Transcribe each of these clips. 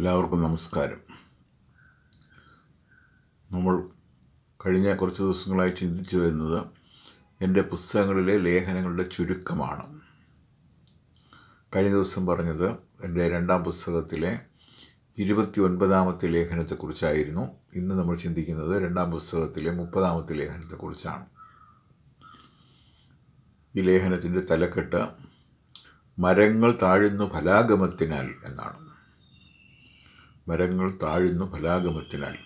എല്ലാവർക്കും നമസ്കാരം നമ്മൾ കഴിഞ്ഞ കുറച്ച് ദിവസങ്ങളായി ചിന്തിച്ചു വരുന്നത് എൻ്റെ പുസ്തകങ്ങളിലെ ലേഖനങ്ങളുടെ ചുരുക്കമാണ് കഴിഞ്ഞ ദിവസം പറഞ്ഞത് എൻ്റെ രണ്ടാം പുസ്തകത്തിലെ ഇരുപത്തി ഒൻപതാമത്തെ ലേഖനത്തെക്കുറിച്ചായിരുന്നു ഇന്ന് നമ്മൾ ചിന്തിക്കുന്നത് രണ്ടാം പുസ്തകത്തിലെ മുപ്പതാമത്തെ ലേഖനത്തെക്കുറിച്ചാണ് ഈ ലേഖനത്തിൻ്റെ തലക്കെട്ട് മരങ്ങൾ താഴുന്നു ഫലാഗമത്തിനാൽ എന്നാണ് മരങ്ങൾ താഴുന്നു ഫലാഗമത്തിനാൽ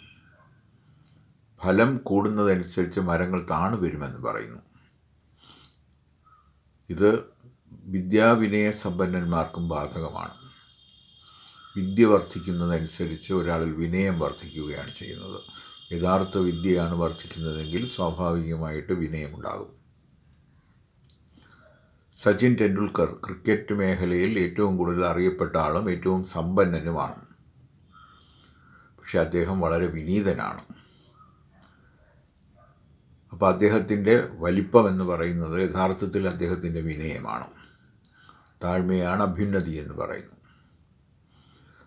ഫലം കൂടുന്നതനുസരിച്ച് മരങ്ങൾ താണു വരുമെന്ന് പറയുന്നു ഇത് വിദ്യാവിനയ സമ്പന്നന്മാർക്കും ബാധകമാണ് വിദ്യ വർദ്ധിക്കുന്നതനുസരിച്ച് ഒരാളിൽ വിനയം വർദ്ധിക്കുകയാണ് ചെയ്യുന്നത് യഥാർത്ഥ വിദ്യയാണ് വർദ്ധിക്കുന്നതെങ്കിൽ സ്വാഭാവികമായിട്ട് വിനയമുണ്ടാകും സച്ചിൻ ടെണ്ടുൽക്കർ ക്രിക്കറ്റ് മേഖലയിൽ ഏറ്റവും കൂടുതൽ അറിയപ്പെട്ട ആളും ഏറ്റവും സമ്പന്നനുമാണ് പക്ഷെ അദ്ദേഹം വളരെ വിനീതനാണ് അപ്പോൾ അദ്ദേഹത്തിൻ്റെ വലിപ്പം എന്ന് പറയുന്നത് യഥാർത്ഥത്തിൽ അദ്ദേഹത്തിൻ്റെ വിനയമാണ് താഴ്മയാണ് അഭ്യുന്നതി എന്ന് പറയുന്നു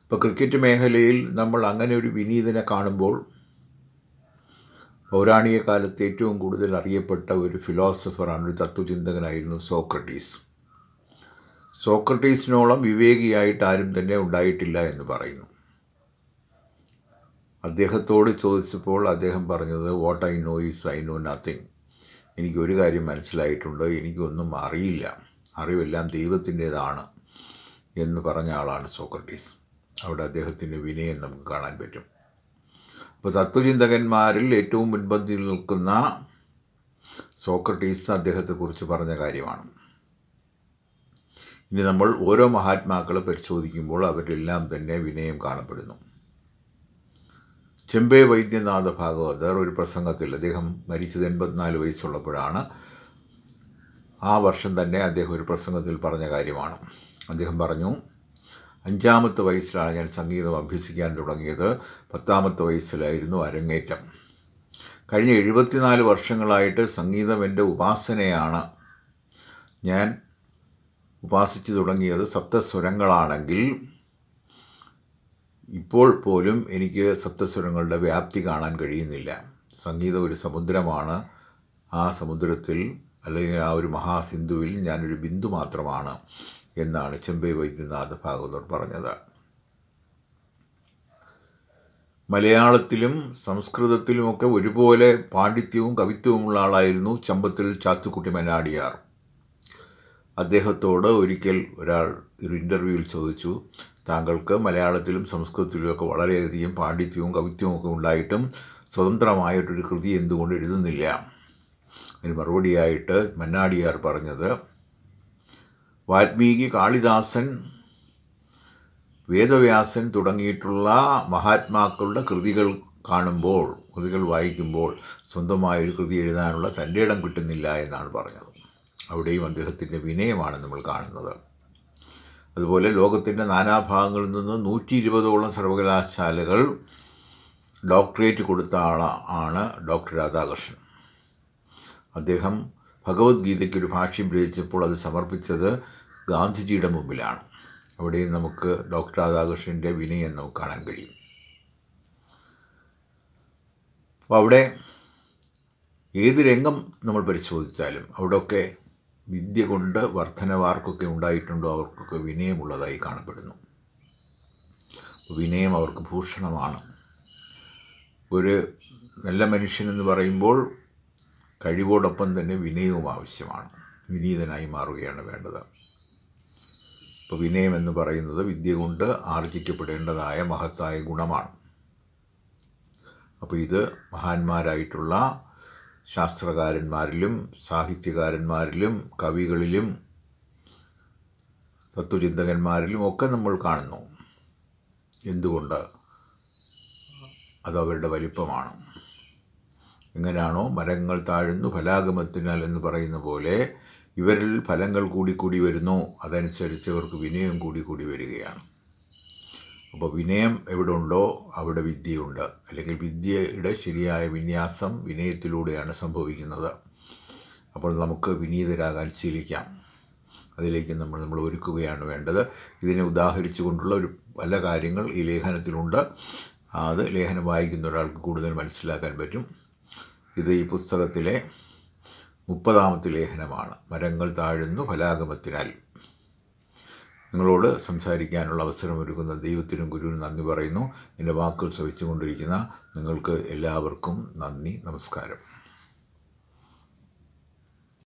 ഇപ്പോൾ ക്രിക്കറ്റ് മേഖലയിൽ നമ്മൾ അങ്ങനെ ഒരു വിനീതനെ കാണുമ്പോൾ പൗരാണിക കാലത്ത് ഏറ്റവും കൂടുതൽ അറിയപ്പെട്ട ഒരു ഫിലോസഫറാണ് ഒരു തത്വചിന്തകനായിരുന്നു സോക്രട്ടീസ് സോക്രട്ടീസിനോളം വിവേകിയായിട്ട് ആരും തന്നെ ഉണ്ടായിട്ടില്ല എന്ന് പറയുന്നു അദ്ദേഹത്തോട് ചോദിച്ചപ്പോൾ അദ്ദേഹം പറഞ്ഞത് what I know is I know nothing എനിക്കൊരു കാര്യം മനസ്സിലായിട്ടുണ്ട് എനിക്കൊന്നും അറിയില്ല അറിവെല്ലാം ദൈവത്തിൻ്റേതാണ് എന്ന് പറഞ്ഞ ആളാണ് സോക്രട്ടീസ് അവിടെ അദ്ദേഹത്തിൻ്റെ വിനയം നമുക്ക് കാണാൻ പറ്റും അപ്പോൾ തത്വചിന്തകന്മാരിൽ ഏറ്റവും മുൻപന്തിയിൽ നിൽക്കുന്ന സോക്രട്ടീസ് അദ്ദേഹത്തെക്കുറിച്ച് പറഞ്ഞ കാര്യമാണ് ഇനി നമ്മൾ ഓരോ മഹാത്മാക്കളെ പരിശോധിക്കുമ്പോൾ അവരെല്ലാം തന്നെ വിനയം കാണപ്പെടുന്നു ചെമ്പേ വൈദ്യനാഥ ഭാഗവതർ ഒരു പ്രസംഗത്തിൽ അദ്ദേഹം മരിച്ചത് എൺപത്തിനാല് വയസ്സുള്ളപ്പോഴാണ് ആ വർഷം തന്നെ അദ്ദേഹം ഒരു പ്രസംഗത്തിൽ പറഞ്ഞ കാര്യമാണ് അദ്ദേഹം പറഞ്ഞു അഞ്ചാമത്തെ വയസ്സിലാണ് ഞാൻ സംഗീതം അഭ്യസിക്കാൻ തുടങ്ങിയത് പത്താമത്തെ വയസ്സിലായിരുന്നു അരങ്ങേറ്റം കഴിഞ്ഞ എഴുപത്തിനാല് വർഷങ്ങളായിട്ട് സംഗീതം എൻ്റെ ഉപാസനയാണ് ഞാൻ ഉപാസിച്ചു തുടങ്ങിയത് സപ്തസ്വരങ്ങളാണെങ്കിൽ ഇപ്പോൾ പോലും എനിക്ക് സപ്തസ്വരങ്ങളുടെ വ്യാപ്തി കാണാൻ കഴിയുന്നില്ല സംഗീതം ഒരു സമുദ്രമാണ് ആ സമുദ്രത്തിൽ അല്ലെങ്കിൽ ആ ഒരു മഹാസിന്ധുവിൽ ഞാനൊരു ബിന്ദു മാത്രമാണ് എന്നാണ് ചെമ്പൈ വൈദ്യനാഥ ഭാഗവതർ പറഞ്ഞത് മലയാളത്തിലും സംസ്കൃതത്തിലുമൊക്കെ ഒരുപോലെ പാണ്ഡിത്യവും കവിത്വവുമുള്ള ആളായിരുന്നു ചമ്പത്തിൽ ചാത്തുക്കുട്ടി മനാടിയാർ അദ്ദേഹത്തോട് ഒരിക്കൽ ഒരാൾ ഒരു ഇൻ്റർവ്യൂവിൽ ചോദിച്ചു താങ്കൾക്ക് മലയാളത്തിലും സംസ്കൃതത്തിലും ഒക്കെ വളരെയധികം പാണ്ഡിത്യവും കവിത്വവും ഒക്കെ ഉണ്ടായിട്ടും സ്വതന്ത്രമായിട്ടൊരു കൃതി എന്തുകൊണ്ട് എഴുതുന്നില്ല അതിന് മറുപടിയായിട്ട് മന്നാടിയാർ പറഞ്ഞത് വാൽമീകി കാളിദാസൻ വേദവ്യാസൻ തുടങ്ങിയിട്ടുള്ള മഹാത്മാക്കളുടെ കൃതികൾ കാണുമ്പോൾ കൃതികൾ വായിക്കുമ്പോൾ സ്വന്തമായ ഒരു കൃതി എഴുതാനുള്ള തൻ്റെ ഇടം കിട്ടുന്നില്ല എന്നാണ് പറഞ്ഞത് അവിടെയും അദ്ദേഹത്തിൻ്റെ വിനയമാണ് നമ്മൾ കാണുന്നത് അതുപോലെ ലോകത്തിൻ്റെ നാനാഭാഗങ്ങളിൽ നിന്ന് നൂറ്റി ഇരുപതോളം സർവകലാശാലകൾ ഡോക്ടറേറ്റ് കൊടുത്ത ആളാണ് ഡോക്ടർ രാധാകൃഷ്ണൻ അദ്ദേഹം ഭഗവത്ഗീതയ്ക്ക് ഒരു ഭാഷ്യം രചിച്ചപ്പോൾ അത് സമർപ്പിച്ചത് ഗാന്ധിജിയുടെ മുമ്പിലാണ് അവിടെയും നമുക്ക് ഡോക്ടർ രാധാകൃഷ്ണൻ്റെ വിനയം നമുക്ക് കാണാൻ കഴിയും അപ്പോൾ അവിടെ ഏത് രംഗം നമ്മൾ പരിശോധിച്ചാലും അവിടെയൊക്കെ വിദ്യ കൊണ്ട് വർധനവാർക്കൊക്കെ ഉണ്ടായിട്ടുണ്ടോ അവർക്കൊക്കെ വിനയമുള്ളതായി കാണപ്പെടുന്നു വിനയം അവർക്ക് ഭൂഷണമാണ് ഒരു നല്ല മനുഷ്യനെന്ന് പറയുമ്പോൾ കഴിവോടൊപ്പം തന്നെ വിനയവും ആവശ്യമാണ് വിനീതനായി മാറുകയാണ് വേണ്ടത് ഇപ്പോൾ വിനയം എന്ന് പറയുന്നത് വിദ്യ കൊണ്ട് ആർജിക്കപ്പെടേണ്ടതായ മഹത്തായ ഗുണമാണ് അപ്പോൾ ഇത് മഹാന്മാരായിട്ടുള്ള ശാസ്ത്രകാരന്മാരിലും സാഹിത്യകാരന്മാരിലും കവികളിലും തത്വചിന്തകന്മാരിലും ഒക്കെ നമ്മൾ കാണുന്നു എന്തുകൊണ്ട് അതവരുടെ വലിപ്പമാണ് എങ്ങനെയാണോ മരങ്ങൾ താഴുന്നു ഫലാഗമത്തിനാൽ എന്ന് പറയുന്ന പോലെ ഇവരിൽ ഫലങ്ങൾ കൂടി കൂടി വരുന്നു അതനുസരിച്ച് ഇവർക്ക് വിനയം കൂടി കൂടി വരികയാണ് അപ്പോൾ വിനയം എവിടെ ഉണ്ടോ അവിടെ വിദ്യയുണ്ട് അല്ലെങ്കിൽ വിദ്യയുടെ ശരിയായ വിന്യാസം വിനയത്തിലൂടെയാണ് സംഭവിക്കുന്നത് അപ്പോൾ നമുക്ക് വിനീതരാകാൻ ശീലിക്കാം അതിലേക്ക് നമ്മൾ നമ്മൾ ഒരുക്കുകയാണ് വേണ്ടത് ഇതിനെ ഉദാഹരിച്ചു കൊണ്ടുള്ള ഒരു പല കാര്യങ്ങൾ ഈ ലേഖനത്തിലുണ്ട് അത് ലേഖനം വായിക്കുന്ന ഒരാൾക്ക് കൂടുതൽ മനസ്സിലാക്കാൻ പറ്റും ഇത് ഈ പുസ്തകത്തിലെ മുപ്പതാമത്തെ ലേഖനമാണ് മരങ്ങൾ താഴുന്നു ഫലാഗമത്തിനാൽ നിങ്ങളോട് സംസാരിക്കാനുള്ള ഒരുക്കുന്ന ദൈവത്തിനും ഗുരുവിനും നന്ദി പറയുന്നു എൻ്റെ വാക്കുകൾ ശ്രവിച്ചുകൊണ്ടിരിക്കുന്ന നിങ്ങൾക്ക് എല്ലാവർക്കും നന്ദി നമസ്കാരം